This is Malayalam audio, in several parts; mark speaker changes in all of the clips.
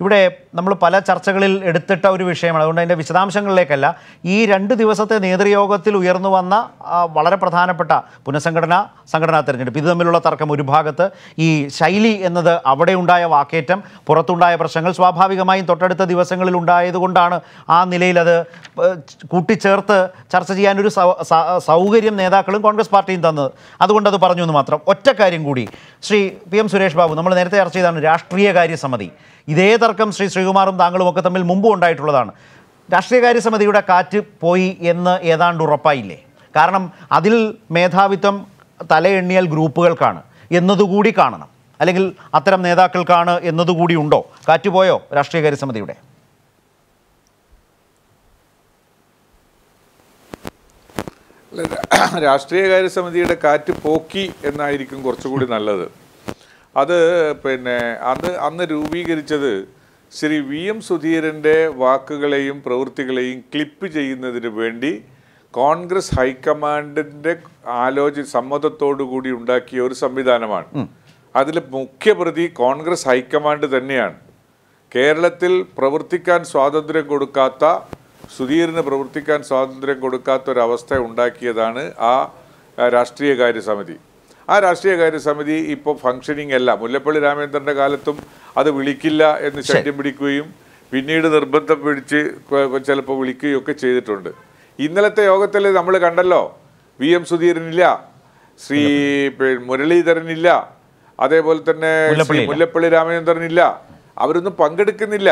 Speaker 1: ഇവിടെ നമ്മൾ പല ചർച്ചകളിൽ എടുത്തിട്ട ഒരു വിഷയമാണ് അതുകൊണ്ട് അതിൻ്റെ വിശദാംശങ്ങളിലേക്കല്ല ഈ രണ്ട് ദിവസത്തെ നേതൃയോഗത്തിൽ ഉയർന്നു വന്ന വളരെ പ്രധാനപ്പെട്ട പുനഃസംഘടന സംഘടനാ തെരഞ്ഞെടുപ്പ് ഇത് തമ്മിലുള്ള തർക്കം ഒരു ഭാഗത്ത് ഈ ശൈലി എന്നത് ഉണ്ടായ വാക്കേറ്റം പുറത്തുണ്ടായ പ്രശ്നങ്ങൾ സ്വാഭാവികമായും തൊട്ടടുത്ത ദിവസങ്ങളിൽ ഉണ്ടായതുകൊണ്ടാണ് ആ നിലയിൽ അത് കൂട്ടിച്ചേർത്ത് ചർച്ച ചെയ്യാനൊരു സൗകര്യം നേതാക്കളും കോൺഗ്രസ് പാർട്ടിയും തന്നത് അതുകൊണ്ടത് പറഞ്ഞു എന്ന് മാത്രം ഒറ്റ കാര്യം കൂടി ശ്രീ പി എം സുരേഷ് ബാബു നമ്മൾ നേരത്തെ ചർച്ച ചെയ്താണ് രാഷ്ട്രീയ കാര്യ സമിതി ഇതേ തർക്കം ശ്രീ ശ്രീകുമാറും താങ്കളും ഒക്കെ തമ്മിൽ മുമ്പ് ഉണ്ടായിട്ടുള്ളതാണ് രാഷ്ട്രീയകാര്യ സമിതിയുടെ കാറ്റ് പോയി എന്ന് ഏതാണ്ട് ഉറപ്പായില്ലേ കാരണം അതിൽ മേധാവിത്വം തലയെണ്ണിയാൽ ഗ്രൂപ്പുകൾക്കാണ് എന്നതുകൂടി കാണണം അല്ലെങ്കിൽ അത്തരം നേതാക്കൾക്കാണ് എന്നതുകൂടി ഉണ്ടോ കാറ്റുപോയോ രാഷ്ട്രീയകാര്യ സമിതിയുടെ
Speaker 2: രാഷ്ട്രീയകാര്യ സമിതിയുടെ കാറ്റ് പോക്കി എന്നായിരിക്കും കുറച്ചുകൂടി നല്ലത് അത് പിന്നെ അത് അന്ന് രൂപീകരിച്ചത് ശ്രീ വി എം സുധീരൻ്റെ വാക്കുകളെയും പ്രവൃത്തികളെയും ക്ലിപ്പ് ചെയ്യുന്നതിന് വേണ്ടി കോൺഗ്രസ് ഹൈക്കമാൻഡിൻ്റെ ആലോചന സമ്മതത്തോടു കൂടി ഉണ്ടാക്കിയ ഒരു സംവിധാനമാണ് അതിൽ മുഖ്യപ്രതി കോൺഗ്രസ് ഹൈക്കമാൻഡ് തന്നെയാണ് കേരളത്തിൽ പ്രവർത്തിക്കാൻ സ്വാതന്ത്ര്യം കൊടുക്കാത്ത സുധീറിന് പ്രവർത്തിക്കാൻ സ്വാതന്ത്ര്യം കൊടുക്കാത്ത ഒരവസ്ഥ ഉണ്ടാക്കിയതാണ് ആ രാഷ്ട്രീയകാര്യ സമിതി ആ രാഷ്ട്രീയകാര്യ സമിതി ഇപ്പോൾ ഫങ്ഷനിങ് അല്ല മുല്ലപ്പള്ളി രാമചന്ദ്രൻ്റെ കാലത്തും അത് വിളിക്കില്ല എന്ന് ശല്യം പിടിക്കുകയും പിന്നീട് നിർബന്ധം പിടിച്ച് ചിലപ്പോൾ വിളിക്കുകയും ഒക്കെ ചെയ്തിട്ടുണ്ട് ഇന്നലത്തെ യോഗത്തിൽ നമ്മൾ കണ്ടല്ലോ വി എം സുധീരനില്ല ശ്രീ മുരളീധരനില്ല അതേപോലെ തന്നെ ശ്രീ മുല്ലപ്പള്ളി രാമചന്ദ്രനില്ല അവരൊന്നും പങ്കെടുക്കുന്നില്ല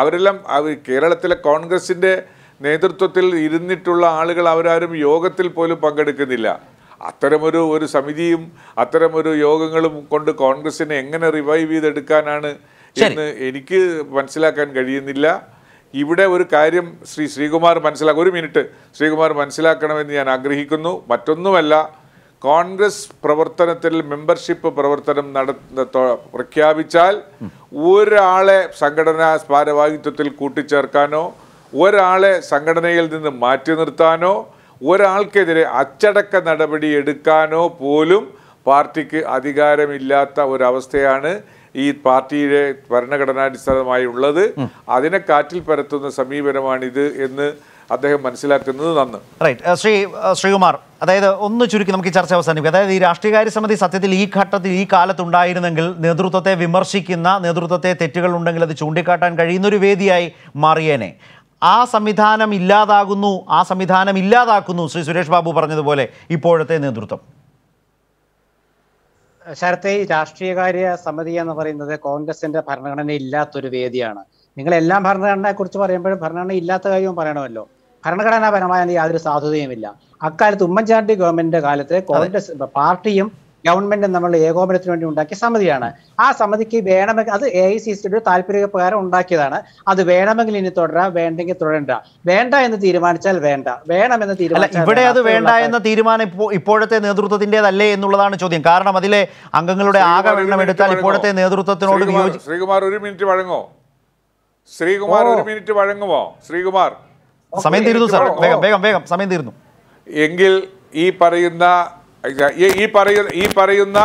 Speaker 2: അവരെല്ലാം കേരളത്തിലെ കോൺഗ്രസിൻ്റെ നേതൃത്വത്തിൽ ഇരുന്നിട്ടുള്ള ആളുകൾ അവരാരും യോഗത്തിൽ പോലും പങ്കെടുക്കുന്നില്ല അത്തരമൊരു ഒരു സമിതിയും അത്തരമൊരു യോഗങ്ങളും കൊണ്ട് കോൺഗ്രസിനെ എങ്ങനെ റിവൈവ് ചെയ്തെടുക്കാനാണ് എന്ന് എനിക്ക് മനസ്സിലാക്കാൻ കഴിയുന്നില്ല ഇവിടെ ഒരു കാര്യം ശ്രീ ശ്രീകുമാർ മനസ്സിലാക്കുക ഒരു മിനിറ്റ് ശ്രീകുമാർ മനസ്സിലാക്കണമെന്ന് ഞാൻ ആഗ്രഹിക്കുന്നു മറ്റൊന്നുമല്ല കോൺഗ്രസ് പ്രവർത്തനത്തിൽ മെമ്പർഷിപ്പ് പ്രവർത്തനം നട പ്രഖ്യാപിച്ചാൽ ഒരാളെ സംഘടനാ ഭാരവാഹിത്വത്തിൽ കൂട്ടിച്ചേർക്കാനോ ഒരാളെ സംഘടനയിൽ നിന്ന് മാറ്റി നിർത്താനോ ഒരാൾക്കെതിരെ അച്ചടക്ക നടപടി എടുക്കാനോ പോലും പാർട്ടിക്ക് അധികാരമില്ലാത്ത ഒരവസ്ഥയാണ് ഈ പാർട്ടിയുടെ ഭരണഘടനാടിസ്ഥാനമായി ഉള്ളത് അതിനെ കാറ്റിൽ പരത്തുന്ന സമീപനമാണിത് എന്ന് അദ്ദേഹം മനസ്സിലാക്കുന്നത് നന്ന്
Speaker 1: റൈറ്റ് ശ്രീ ശ്രീകുമാർ അതായത് ഒന്ന് ചുരുക്കി നമുക്ക് ഈ ചർച്ച അവസാനിപ്പിക്കും അതായത് ഈ രാഷ്ട്രീയകാര്യ സമിതി സത്യത്തിൽ ഈ ഘട്ടത്തിൽ ഈ കാലത്തുണ്ടായിരുന്നെങ്കിൽ നേതൃത്വത്തെ വിമർശിക്കുന്ന നേതൃത്വത്തെ തെറ്റുകൾ ഉണ്ടെങ്കിൽ അത് ചൂണ്ടിക്കാട്ടാൻ കഴിയുന്നൊരു വേദിയായി മാറിയേനെ ആ സംവിധാനം ഇല്ലാതാകുന്നു ആ സംവിധാനം ഇല്ലാതാക്കുന്നു ശ്രീ സുരേഷ് ബാബു പറഞ്ഞതുപോലെ ഇപ്പോഴത്തെ നേതൃത്വം
Speaker 3: ശരത്തെ ഈ രാഷ്ട്രീയകാര്യ സമിതി എന്ന് പറയുന്നത് കോൺഗ്രസിന്റെ ഭരണഘടന ഇല്ലാത്തൊരു വേദിയാണ് നിങ്ങൾ എല്ലാം ഭരണഘടനയെ കുറിച്ച് പറയുമ്പോഴും ഭരണഘടന ഇല്ലാത്ത കാര്യവും പറയണമല്ലോ ഭരണഘടനാപരമായ യാതൊരു ഇല്ല അക്കാലത്ത് ഉമ്മൻചാണ്ടി ഗവൺമെന്റിന്റെ കാലത്ത് കോൺഗ്രസ് പാർട്ടിയും ഗവൺമെന്റ് നമ്മൾ ഏകോപനത്തിന് വേണ്ടി ഉണ്ടാക്കിയ സമിതിയാണ് ആ സമിതിക്ക് വേണമെങ്കിൽ അത് എ ഐ സി താല്പര്യ പ്രകാരം ഉണ്ടാക്കിയതാണ് അത് വേണമെങ്കിൽ ഇനി തുടരാം വേണ്ടെങ്കിൽ തുടരണ്ട വേണ്ട എന്ന് തീരുമാനിച്ചാൽ വേണ്ട വേണമെന്ന്
Speaker 2: തീരുമാനിച്ചാൽ ഇവിടെ അത് വേണ്ട എന്ന
Speaker 1: തീരുമാനം ഇപ്പോഴത്തെ നേതൃത്വത്തിന്റേതല്ലേ എന്നുള്ളതാണ് ചോദ്യം കാരണം അതിലെ അംഗങ്ങളുടെ ആകെ എണ്ണം എടുത്താൽ ഇപ്പോഴത്തെ നേതൃത്വത്തിനോട്
Speaker 2: ശ്രീകുമാർ ഒരു മിനിറ്റ് വഴങ്ങോ ശ്രീകുമാർ ഒരു മിനിറ്റ് വഴങ്ങുമോ ശ്രീകുമാർ സമയം തീരുന്നു സാർ വേഗം വേഗം വേഗം സമയം തീരുന്നു എങ്കിൽ ഈ പറയുന്ന ഈ പറയുന്ന ഈ പറയുന്ന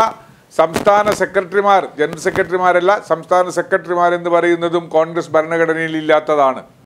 Speaker 2: സംസ്ഥാന സെക്രട്ടറിമാർ ജനറൽ സെക്രട്ടറിമാരല്ല സംസ്ഥാന സെക്രട്ടറിമാരെന്ന് പറയുന്നതും കോൺഗ്രസ് ഭരണഘടനയിൽ ഇല്ലാത്തതാണ്